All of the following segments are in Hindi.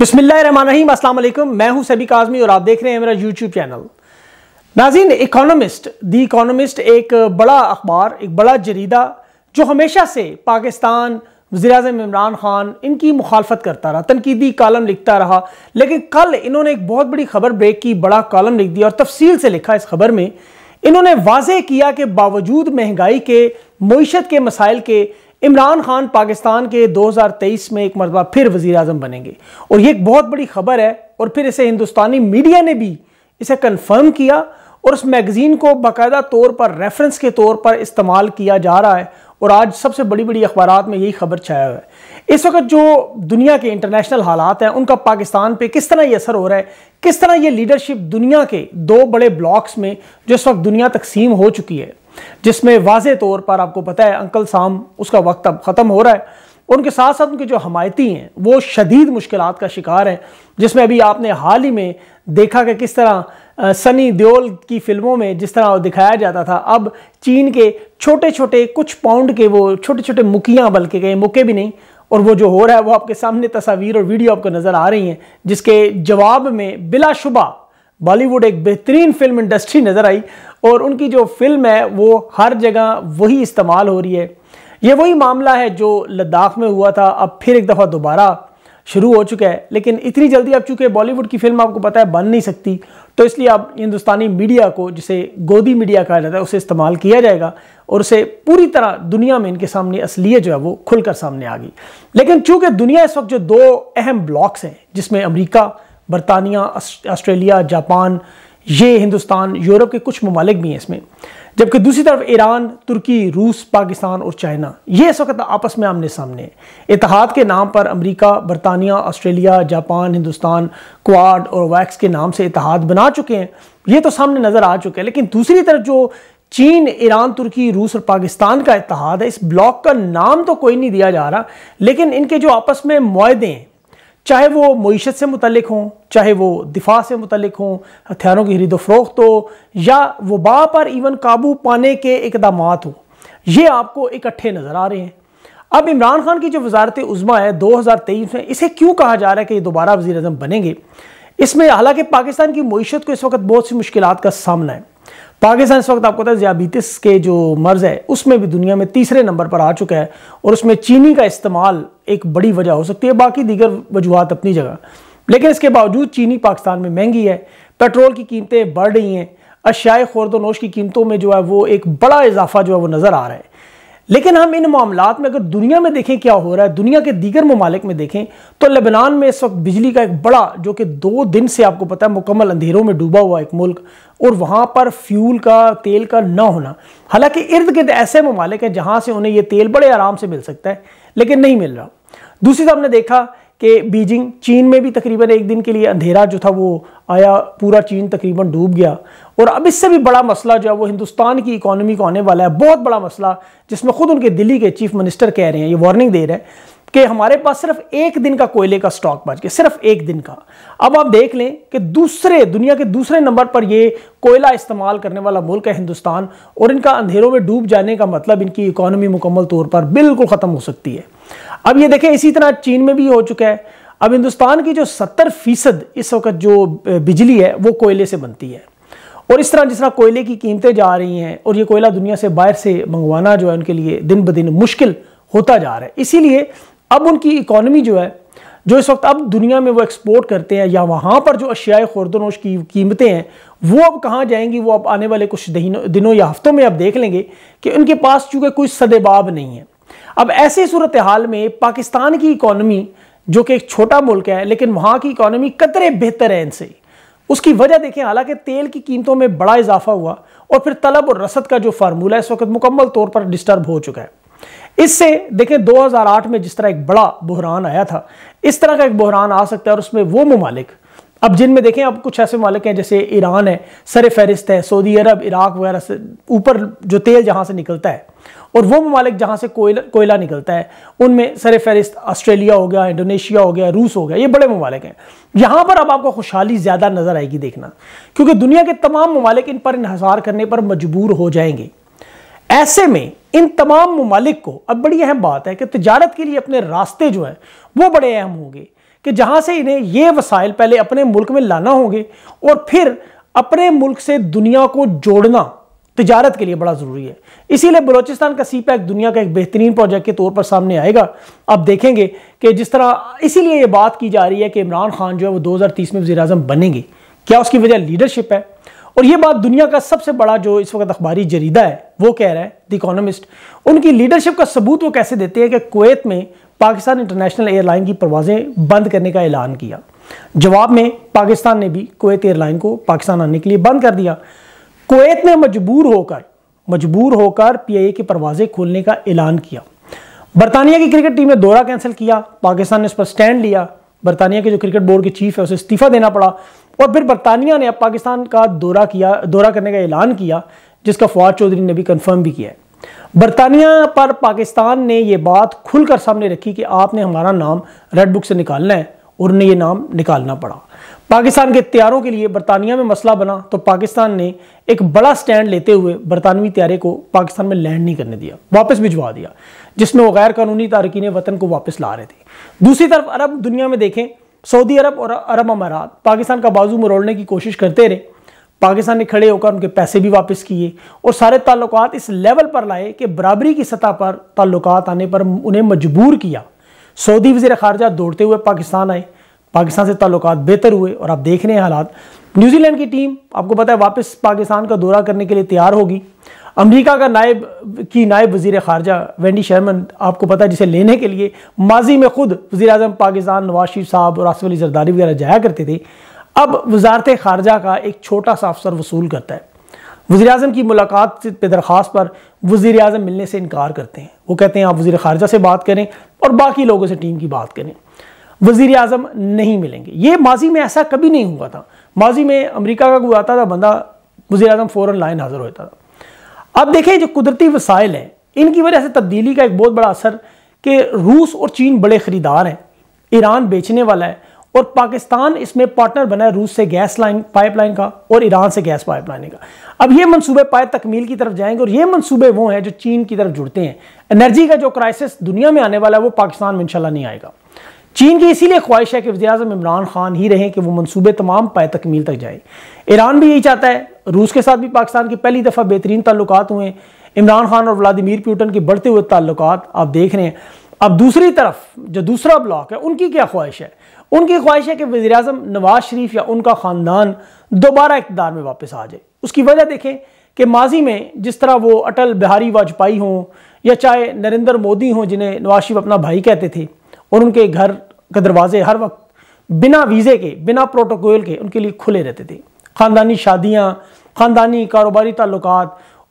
बसमिल मैं हूं सभी काजमी और आप देख रहे हैं मेरा यूट्यूब चैनल नाजीन इकोनॉमिस्ट दी इकोनॉमिस्ट एक बड़ा अखबार एक बड़ा जरीदा जो हमेशा से पाकिस्तान वजी अजम इमरान ख़ान इनकी मुखालफत करता रहा तनकीदी कॉलम लिखता रहा लेकिन कल इन्होंने एक बहुत बड़ी खबर ब्रेक की बड़ा कॉलम लिख दिया और तफसील से लिखा इस खबर में इन्होंने वाजे किया कि बावजूद महंगाई के मीशत के मसाइल के इमरान खान पाकिस्तान के 2023 में एक मरतबा फिर वज़ी अजम बनेंगे और ये एक बहुत बड़ी खबर है और फिर इसे हिंदुस्तानी मीडिया ने भी इसे कन्फर्म किया और उस मैगज़ीन को बाकायदा तौर पर रेफरेंस के तौर पर इस्तेमाल किया जा रहा है और आज सबसे बड़ी बड़ी अखबार में यही खबर छाया हुआ है इस वक्त जो दुनिया के इंटरनेशनल हालात हैं उनका पाकिस्तान पे किस तरह ये असर हो रहा है किस तरह ये लीडरशिप दुनिया के दो बड़े ब्लॉक्स में जो इस वक्त दुनिया तकसीम हो चुकी है जिसमें वाज तौर पर आपको पता है अंकल साम उसका वक्त अब ख़त्म हो रहा है उनके साथ साथ उनके जो हमायती हैं वो शदीद मुश्किल का शिकार हैं जिसमें अभी आपने हाल ही में देखा कि किस तरह सनी देओल की फिल्मों में जिस तरह दिखाया जाता था अब चीन के छोटे छोटे कुछ पाउंड के वो छोटे छोटे मुकियाँ बल्कि गए मुके भी नहीं और वो जो हो रहा है वो आपके सामने तस्वीर और वीडियो आपको नज़र आ रही हैं जिसके जवाब में बिलाशुबा बॉलीवुड एक बेहतरीन फिल्म इंडस्ट्री नज़र आई और उनकी जो फिल्म है वो हर जगह वही इस्तेमाल हो रही है ये वही मामला है जो लद्दाख में हुआ था अब फिर एक दफ़ा दोबारा शुरू हो चुका है लेकिन इतनी जल्दी अब चूँकि बॉलीवुड की फिल्म आपको पता है बन नहीं सकती तो इसलिए अब हिंदुस्तानी मीडिया को जिसे गोदी मीडिया कहा जाता है उसे इस्तेमाल किया जाएगा और उसे पूरी तरह दुनिया में इनके सामने असलियत जो है वो खुलकर सामने आ गई लेकिन चूंकि दुनिया इस वक्त जो दो अहम ब्लॉक्स हैं जिसमें अमरीका बरतानिया ऑस्ट्रेलिया जापान ये हिंदुस्तान यूरोप के कुछ ममालिक भी हैं इसमें जबकि दूसरी तरफ ईरान तुर्की रूस पाकिस्तान और चाइना ये इस वक्त आपस में आमने सामने है इतिहाद के नाम पर अमेरिका बरतानिया ऑस्ट्रेलिया जापान हिंदुस्तान क्वाड और वैक्स के नाम से इतिहाद बना चुके हैं ये तो सामने नज़र आ चुके हैं लेकिन दूसरी तरफ जो चीन ईरान तुर्की रूस और पाकिस्तान का इतिहाद है इस ब्लॉक का नाम तो कोई नहीं दिया जा रहा लेकिन इनके जो आपस में माहदे हैं चाहे वो मीशत से मुतलक हों चाहे वो दिफा से मुतलक हों हथियारों की खरीद फरोख्त हो या वबा पर इवन काबू पाने के इकदाम हों ये आपको इकट्ठे नज़र आ रहे हैं अब इमरान खान की जो वजारत उज़मा है दो हज़ार तेईस में इसे क्यों कहा जा रहा है कि ये दोबारा वजी अजम बनेंगे इसमें हालांकि पाकिस्तान की मीशत को इस वक्त बहुत सी मुश्किल का सामना है पाकिस्तान इस वक्त आपको पता है जयाबीतिस के जो मर्ज़ है उसमें भी दुनिया में तीसरे नंबर पर आ चुका है और उसमें चीनी का इस्तेमाल एक बड़ी वजह हो सकती है बाकी दीगर वजूहत अपनी जगह लेकिन इसके बावजूद चीनी पाकिस्तान में महंगी है पेट्रोल की कीमतें बढ़ रही हैं अशाए नोश की कीमतों में जो है वो एक बड़ा इजाफा जो है वो नज़र आ रहा है लेकिन हम इन मामला में अगर दुनिया में देखें क्या हो रहा है दुनिया के दीगर ममालिक में देखें तो लेबनान में इस वक्त बिजली का एक बड़ा जो कि दो दिन से आपको पता है मुकम्मल अंधेरों में डूबा हुआ एक मुल्क और वहाँ पर फ्यूल का तेल का ना होना हालांकि इर्द गिर्द ऐसे ममालिक हैं जहाँ से उन्हें यह तेल बड़े आराम से मिल सकता है लेकिन नहीं मिल रहा दूसरी तरफ हमने देखा कि बीजिंग चीन में भी तकरीबन एक दिन के लिए अंधेरा जो था वो आया पूरा चीन तकरीबन डूब गया और अब इससे भी बड़ा मसला जो है वो हिंदुस्तान की इकोनॉमी को आने वाला है बहुत बड़ा मसला जिसमें खुद उनके दिल्ली के चीफ मिनिस्टर कह रहे हैं ये वार्निंग दे रहे हैं कि हमारे पास सिर्फ एक दिन का कोयले का स्टॉक बच गया सिर्फ एक दिन का अब आप देख लें कि दूसरे दुनिया के दूसरे नंबर पर ये कोयला इस्तेमाल करने वाला मुल्क है हिंदुस्तान और इनका अंधेरों में डूब जाने का मतलब इनकी इकोनॉमी मुकम्मल तौर पर बिल्कुल ख़त्म हो सकती है अब ये देखें इसी तरह चीन में भी हो चुका है अब हिंदुस्तान की जो सत्तर फीसद इस वक्त जो बिजली है वो कोयले से बनती है और इस तरह जिस तरह कोयले की कीमतें जा रही हैं और ये कोयला दुनिया से बाहर से मंगवाना जो है उनके लिए दिन ब दिन मुश्किल होता जा रहा है इसीलिए अब उनकी इकोनॉमी जो है जो इस वक्त अब दुनिया में वो एक्सपोर्ट करते हैं या वहाँ पर जो अशियाए खुरदनोश की कीमतें हैं वो अब कहाँ जाएंगी वो अब आने वाले कुछ दिनों या हफ्तों में आप देख लेंगे कि उनके पास चूँकि कोई सदेबाब नहीं है अब ऐसी सूरत हाल में पाकिस्तान की इकोनॉमी जो कि एक छोटा मुल्क है लेकिन वहाँ की इकोनॉमी कतरे बेहतर है इनसे उसकी वजह देखें हालांकि तेल की कीमतों में बड़ा इजाफा हुआ और फिर तलब और रसद का जो फार्मूला इस वक्त मुकम्मल तौर पर डिस्टर्ब हो चुका है इससे देखें 2008 में जिस तरह एक बड़ा बहरान आया था इस तरह का एक बहरान आ सकता है और उसमें वो ममालिक अब जिनमें देखें अब कुछ ऐसे मालिक हैं जैसे ईरान है सर फहरिस्त है सऊदी अरब इराक वगैरह से ऊपर जो तेल जहाँ से निकलता है और वो ममालिक जहाँ से कोयला कोयला निकलता है उनमें सर फहरिस्त ऑस्ट्रेलिया हो गया इंडोनेशिया हो गया रूस हो गया ये बड़े ममालिक हैं यहाँ पर अब आपको खुशहाली ज़्यादा नज़र आएगी देखना क्योंकि दुनिया के तमाम ममालिक इन पर इहसार करने पर मजबूर हो जाएंगे ऐसे में इन तमाम ममालिक को अब बड़ी अहम बात है कि तजारत के लिए अपने रास्ते जो है वो बड़े अहम होंगे कि जहाँ से इन्हें ये वसाइल पहले अपने मुल्क में लाना होंगे और फिर अपने मुल्क से दुनिया को जोड़ना तजारत के लिए बड़ा ज़रूरी है इसीलिए बलोचिस्तान का सी पैक e दुनिया का एक बेहतरीन प्रोजेक्ट के तौर पर सामने आएगा आप देखेंगे कि जिस तरह इसीलिए ये बात की जा रही है कि इमरान खान जो है वो 2030 में वजी बनेंगे क्या उसकी वजह लीडरशिप है और ये बात दुनिया का सबसे बड़ा जो इस वक्त अखबारी जरीदा है वो कह रहा है द इकोनॉमिस्ट उनकी लीडरशिप का सबूत वो कैसे देते हैं कि कुवैत में पाकिस्तान इंटरनेशनल एयरलाइन की परवाजें बंद करने का ऐलान किया जवाब में पाकिस्तान ने भी कुवैत एयरलाइन को पाकिस्तान आने के लिए बंद कर दिया कुवैत ने मजबूर होकर मजबूर होकर पीआईए की परवाजें खोलने का ऐलान किया बरतानिया की क्रिकेट टीम ने दौरा कैंसिल किया पाकिस्तान ने इस पर स्टैंड लिया बरतानिया के जो क्रिकेट बोर्ड के चीफ है उसे इस्तीफा देना पड़ा और फिर बरतानिया ने अब पाकिस्तान का दौरा किया दौरा करने का ऐलान किया जिसका फवाद चौधरी ने भी कन्फर्म भी किया है बरतानिया पर पाकिस्तान ने यह बात खुलकर सामने रखी कि आपने हमारा नाम रेड बुक से निकालना है और उन्हें यह नाम निकालना पड़ा पाकिस्तान के तैयारों के लिए बरतानिया में मसला बना तो पाकिस्तान ने एक बड़ा स्टैंड लेते हुए बरतानवी तैयारे को पाकिस्तान में लैंड नहीं करने दिया वापस भिजवा दिया जिसमें वो गैर कानूनी तारकिन वतन को वापस ला रहे थे दूसरी तरफ अरब दुनिया में देखें सऊदी अरब और अरब अमारात पाकिस्तान का बाजू मरोड़ने की कोशिश करते रहे पाकिस्तान ने खड़े होकर उनके पैसे भी वापस किए और सारे ताल्लुक इस लेवल पर लाए कि बराबरी की सतह पर ताल्लुक आने पर उन्हें मजबूर किया सऊदी वजी खारजा दौड़ते हुए पाकिस्तान आए पाकिस्तान से ताल्लुक बेहतर हुए और आप देख रहे हैं हालात न्यूजीलैंड की टीम आपको पता है वापस पाकिस्तान का दौरा करने के लिए तैयार होगी अमेरिका का नायब की नायब वजीर खारजा वेंडी शर्मन आपको पता है जिसे लेने के लिए माजी में खुद वजी अजम पाकिस्तान नवाज शरीफ साहब और आसफ अली जरदारी वगैरह जाया करते थे अब वजारत खारजा का एक छोटा सा अफसर वसूल करता है वजी अजम की मुलाकात पे दरख्वास्त पर वजी अजम मिलने से इनकार करते हैं वो कहते हैं आप वजी खारजा से बात करें और बाकी लोगों से टीम की बात करें वजीर अजम नहीं मिलेंगे ये माजी में ऐसा कभी नहीं हुआ था माजी में अमरीका का कोई आता था बंदा वजी अजम फ़ौर लाइन हाजिर होता था अब देखें जो कुदरती वसाइल हैं इनकी वजह से तब्दीली का एक बहुत बड़ा असर कि रूस और चीन बड़े ख़रीदार हैं ईरान बेचने वाला है और पाकिस्तान इसमें पार्टनर बना है रूस से गैस लाइन पाइपलाइन का और ईरान से गैस पाइपलाइन का अब ये मनसूबे पाए तकमील की तरफ जाएंगे और ये मनसूबे वो हैं जो चीन की तरफ जुड़ते हैं एनर्जी का जो क्राइसिस दुनिया में आने वाला है वो पाकिस्तान में इंशाल्लाह नहीं आएगा चीन की इसीलिए ख्वाहिश है कि वजी अजम इमरान खान ही रहें कि वो मनसूबे तमाम पाए तकमील तक जाए ईरान भी यही चाहता है रूस के साथ भी पाकिस्तान की पहली दफ़ा बेहतरीन ताल्लुक हुए इमरान खान और व्लादिमिर पुटन के बढ़ते हुए ताल्लुक आप देख रहे हैं अब दूसरी तरफ जो दूसरा ब्लॉक है उनकी क्या ख्वाहिश है उनकी ख्वाहिश है कि वजी अजम नवाज शरीफ या उनका ख़ानदान दोबारा इकदार में वापस आ जाए उसकी वजह देखें कि माजी में जिस तरह वो अटल बिहारी वाजपेयी हों या चाहे नरेंद्र मोदी हों जिन्हें नवाज शरीफ अपना भाई कहते थे और उनके घर के दरवाजे हर वक्त बिना वीज़े के बिना प्रोटोकॉल के उनके लिए खुले रहते थे ख़ानदानी शादियाँ ख़ानदानी कारोबारी ताल्लुक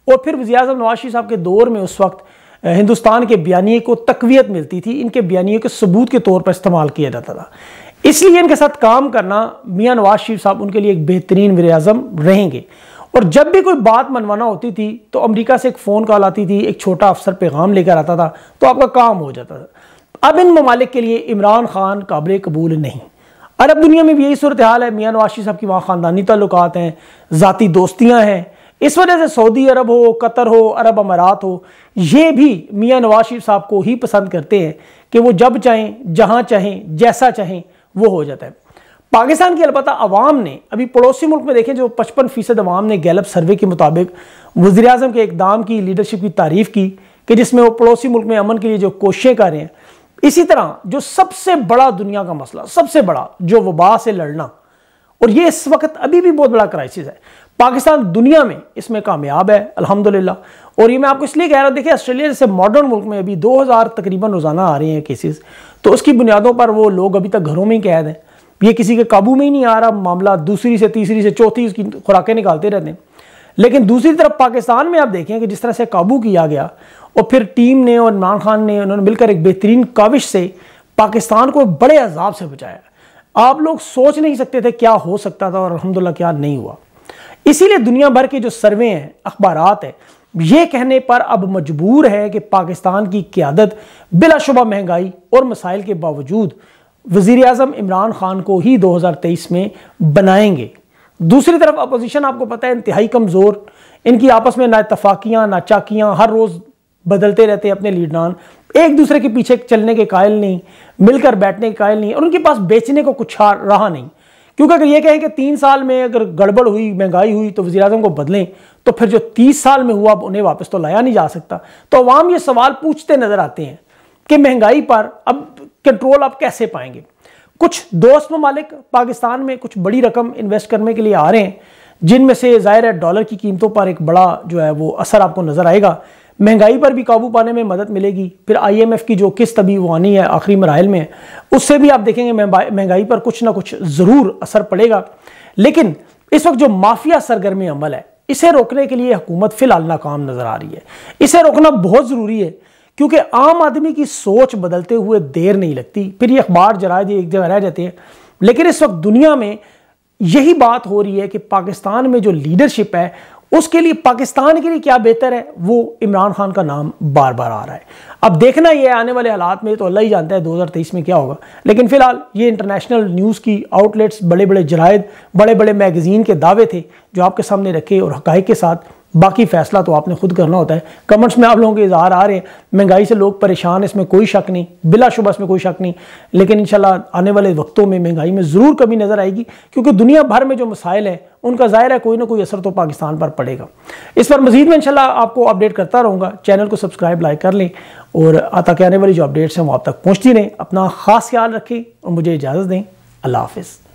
और फिर वजी अजम नवाज शरीफ साहब के दौर में उस वक्त हिंदुस्तान के बयानी को तकवीत मिलती थी इनके बयानी के सबूत के तौर पर इस्तेमाल किया जाता था इसलिए इनके साथ काम करना मियाँ नवाज शरीफ साहब उनके लिए एक बेहतरीन वर अजम रहेंगे और जब भी कोई बात मनवाना होती थी तो अमेरिका से एक फ़ोन कॉल आती थी एक छोटा अफसर पैगाम लेकर आता था तो आपका काम हो जाता था अब इन ममालिक के लिए इमरान खान काबिल कबूल नहीं अरब दुनिया में भी यही सूरत हाल है मियाँ नवाशी साहब की वहाँ ख़ानदानी ताल्लुक हैं ज़ाती दोस्तियाँ हैं इस वजह से सऊदी अरब हो कतर हो अरब अमारात हो ये भी मियाँ नवाशी साहब को ही पसंद करते हैं कि वो जब चाहें जहाँ चाहें जैसा चाहें वो हो जाता है पाकिस्तान की अलबत् अवाम ने अभी पड़ोसी मुल्क में देखें जो पचपन फ़ीसद अवाम ने गैलप सर्वे के मुताबिक वजी अजम के इकदाम की लीडरशिप की तारीफ़ की कि जिसमें वो पड़ोसी मुल्क में अमन के लिए जो कोशिशें कर रहे हैं इसी तरह जो सबसे बड़ा दुनिया का मसला सबसे बड़ा जो वबा से लड़ना और ये इस वक्त अभी भी बहुत बड़ा क्राइसिस है पाकिस्तान दुनिया में इसमें कामयाब है अल्हम्दुलिल्लाह और ये मैं आपको इसलिए कह रहा हूँ देखिए ऑस्ट्रेलिया जैसे मॉडर्न मुल्क में अभी 2000 तकरीबन रोज़ाना आ रहे हैं केसेस तो उसकी बुनियादों पर वो लोग अभी तक घरों में ही कैद हैं ये किसी के काबू में ही नहीं आ रहा मामला दूसरी से तीसरी से चौथी उसकी खुराकें निकालते रहते हैं लेकिन दूसरी तरफ पाकिस्तान में आप देखें कि जिस तरह से काबू किया गया और फिर टीम ने और इमरान खान ने उन्होंने मिलकर एक बेहतरीन काविश से पाकिस्तान को बड़े अजाब से बचाया आप लोग सोच नहीं सकते थे क्या हो सकता था और अलहमदिल्ला क्या नहीं हुआ इसीलिए दुनिया भर के जो सर्वे हैं अखबार हैं ये कहने पर अब मजबूर है कि पाकिस्तान की क्यादत बिलाशुबा महंगाई और मसाइल के बावजूद वज़ी अजम इमरान खान को ही 2023 में बनाएंगे दूसरी तरफ अपोजिशन आपको पता है इंतहाई कमज़ोर इनकी आपस में ना इतफाकियां ना चाकियाँ हर रोज़ बदलते रहते हैं अपने लीडरान एक दूसरे के पीछे चलने के कायल नहीं मिलकर बैठने के कायल नहीं और उनके पास बेचने को कुछ रहा नहीं क्योंकि अगर ये कहें कि तीन साल में अगर गड़बड़ हुई महंगाई हुई तो वजी अजम को बदलें तो फिर जो तीस साल में हुआ उन्हें वापस तो लाया नहीं जा सकता तो अवाम ये सवाल पूछते नज़र आते हैं कि महंगाई पर अब कंट्रोल आप कैसे पाएंगे कुछ दोस्त ममालिक पाकिस्तान में कुछ बड़ी रकम इन्वेस्ट करने के लिए आ रहे हैं जिनमें से ज़ाहिर है डॉलर की कीमतों पर एक बड़ा जो है वो असर आपको नज़र आएगा महंगाई पर भी काबू पाने में मदद मिलेगी फिर आईएमएफ की जो किस्त अभी वो आनी है आखिरी मराइल में उससे भी आप देखेंगे महंगाई पर कुछ ना कुछ ज़रूर असर पड़ेगा लेकिन इस वक्त जो माफिया सरगर्मी अमल है इसे रोकने के लिए हुकूमत फिलहाल नाकाम नज़र आ रही है इसे रोकना बहुत ज़रूरी है क्योंकि आम आदमी की सोच बदलते हुए देर नहीं लगती फिर ये अखबार जरा एक जगह रह जाते हैं लेकिन इस वक्त दुनिया में यही बात हो रही है कि पाकिस्तान में जो लीडरशिप है उसके लिए पाकिस्तान के लिए क्या बेहतर है वो इमरान खान का नाम बार बार आ रहा है अब देखना है आने वाले हालात में तो अल्लाह ही जानता है 2023 में क्या होगा लेकिन फिलहाल ये इंटरनेशनल न्यूज़ की आउटलेट्स बड़े बड़े जराइद बड़े बड़े मैगज़ीन के दावे थे जो आपके सामने रखे और हकाइक के साथ बाकी फैसला तो आपने खुद करना होता है कमेंट्स में आप लोगों के इजहार आ रहे हैं महंगाई से लोग परेशान इसमें कोई शक नहीं बिलाशुबा इसमें कोई शक नहीं लेकिन इंशाल्लाह आने वाले वक्तों में महंगाई में ज़रूर कमी नज़र आएगी क्योंकि दुनिया भर में जो मसाइल हैं उनका ज़ाहिर है कोई ना कोई असर तो पाकिस्तान पर पड़ेगा इस पर मजीद में इनशाला आपको अपडेट करता रहूँगा चैनल को सब्सक्राइब लाइक कर लें और ताकि आने वाली जो अपडेट्स हैं वो आप तक पहुँचती रहें अपना ख़ास ख्याल रखें और मुझे इजाज़त दें अल्लाह हाफिज़